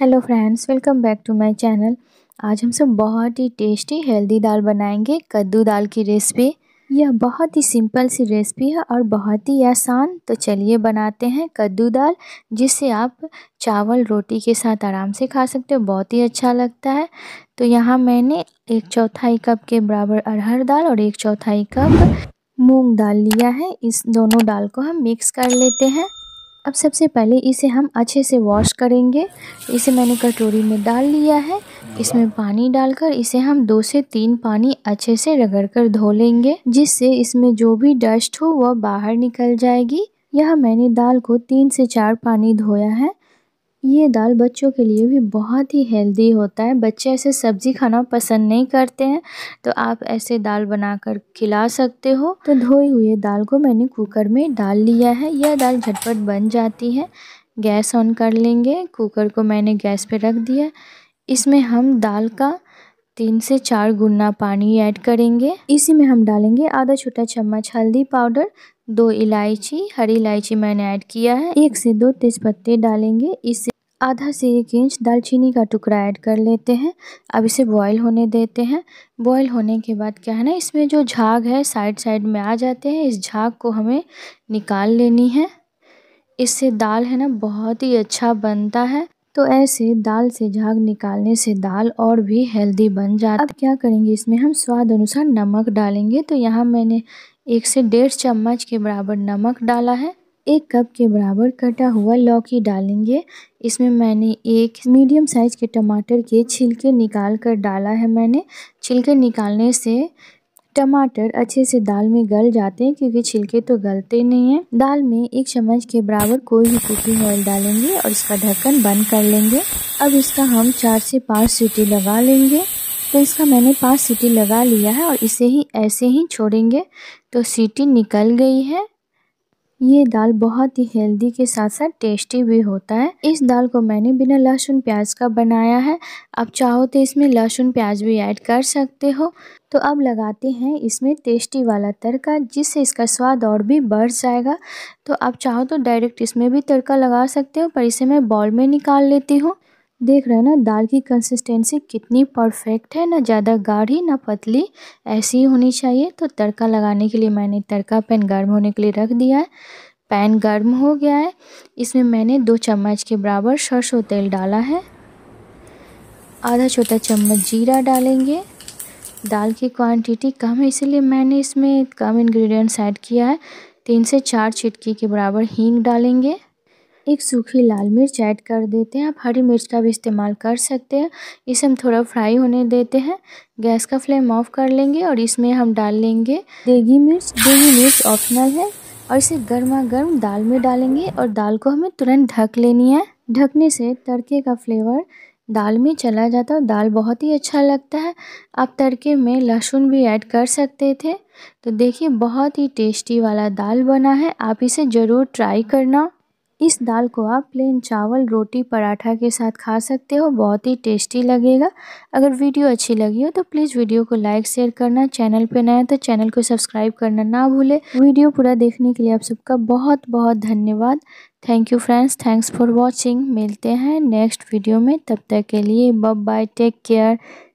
hello friends welcome back to my channel आज हम सब बहुत ही टेस्टी हेल्दी दाल बनाएंगे कद्दू दाल की रेसिपी यह बहुत ही सिंपल सी रेसिपी है और बहुत ही आसान तो चलिए बनाते हैं कद्दू दाल जिसे आप चावल रोटी के साथ आराम से खा सकते हो बहुत ही अच्छा लगता है तो यहाँ मैंने एक चौथाई कप के बराबर अरहर दाल और एक चौथाई कप मूंग दाल लिया है इस दोनों दाल को हम मिक्स कर लेते हैं अब सबसे पहले इसे हम अच्छे से वॉश करेंगे इसे मैंने कटोरी में डाल लिया है इसमें पानी डालकर इसे हम दो से तीन पानी अच्छे से रगड़ कर धो लेंगे जिससे इसमें जो भी डस्ट हो वह बाहर निकल जाएगी यह मैंने दाल को तीन से चार पानी धोया है ये दाल बच्चों के लिए भी बहुत ही हेल्दी होता है बच्चे ऐसे सब्ज़ी खाना पसंद नहीं करते हैं तो आप ऐसे दाल बनाकर खिला सकते हो तो धोई हुई दाल को मैंने कुकर में डाल लिया है यह दाल झटपट बन जाती है गैस ऑन कर लेंगे कुकर को मैंने गैस पे रख दिया इसमें हम दाल का तीन से चार गुना पानी ऐड करेंगे इसी में हम डालेंगे आधा छोटा चम्मच हल्दी पाउडर दो इलायची हरी इलायची मैंने ऐड किया है एक से दो तेज पत्ते डालेंगे इससे आधा से एक इंच दालचीनी का टुकड़ा ऐड कर लेते हैं अब इसे बॉईल होने देते हैं बॉईल होने के बाद क्या है ना इसमें जो झाग है साइड साइड में आ जाते हैं इस झाग को हमें निकाल लेनी है इससे दाल है ना बहुत ही अच्छा बनता है तो ऐसे दाल से झाग निकालने से दाल और भी हेल्दी बन जाती अब क्या करेंगे इसमें हम स्वाद अनुसार नमक डालेंगे तो यहाँ मैंने एक से डेढ़ चम्मच के बराबर नमक डाला है एक कप के बराबर कटा हुआ लौकी डालेंगे इसमें मैंने एक मीडियम साइज के टमाटर के छिलके निकाल कर डाला है मैंने छिलके निकालने से टमाटर अच्छे से दाल में गल जाते हैं क्योंकि छिलके तो गलते नहीं हैं दाल में एक चम्मच के बराबर कोई भी कुकिंग ऑयल डालेंगे और इसका ढक्कन बंद कर लेंगे अब इसका हम चार से पाँच सीटी लगा लेंगे तो इसका मैंने पाँच सीटी लगा लिया है और इसे ही ऐसे ही छोड़ेंगे तो सीटी निकल गई है ये दाल बहुत ही हेल्दी के साथ साथ टेस्टी भी होता है इस दाल को मैंने बिना लहसुन प्याज का बनाया है आप चाहो तो इसमें लहसुन प्याज भी ऐड कर सकते हो तो अब लगाते हैं इसमें टेस्टी वाला तड़का जिससे इसका स्वाद और भी बढ़ जाएगा तो आप चाहो तो डायरेक्ट इसमें भी तड़का लगा सकते हो पर इसे मैं बॉल में निकाल लेती हूँ देख रहे हैं ना दाल की कंसिस्टेंसी कितनी परफेक्ट है ना ज़्यादा गाढ़ी ना पतली ऐसी ही होनी चाहिए तो तड़का लगाने के लिए मैंने तड़का पैन गर्म होने के लिए रख दिया है पैन गर्म हो गया है इसमें मैंने दो चम्मच के बराबर सरसों तेल डाला है आधा छोटा चम्मच जीरा डालेंगे दाल की क्वांटिटी कम है इसलिए मैंने इसमें कम इन्ग्रीडियंट्स ऐड किया है तीन से चार छिटकी के बराबर हींग डालेंगे एक सूखी लाल मिर्च ऐड कर देते हैं आप हरी मिर्च का भी इस्तेमाल कर सकते हैं इसे हम थोड़ा फ्राई होने देते हैं गैस का फ्लेम ऑफ कर लेंगे और इसमें हम डाल लेंगे देगी मिर्च देगी मिर्च ऑप्शनल है और इसे गर्मा गर्म दाल में डालेंगे और दाल को हमें तुरंत ढक लेनी है ढकने से तड़के का फ्लेवर दाल में चला जाता है दाल बहुत ही अच्छा लगता है आप तड़के में लहसुन भी ऐड कर सकते थे तो देखिए बहुत ही टेस्टी वाला दाल बना है आप इसे ज़रूर ट्राई करना इस दाल को आप प्लेन चावल रोटी पराठा के साथ खा सकते हो बहुत ही टेस्टी लगेगा अगर वीडियो अच्छी लगी हो तो प्लीज़ वीडियो को लाइक शेयर करना चैनल पर नया तो चैनल को सब्सक्राइब करना ना भूले वीडियो पूरा देखने के लिए आप सबका बहुत बहुत धन्यवाद thank you friends thanks for watching मिलते हैं नेक्स्ट वीडियो में तब तक के लिए बब बाय टेक केयर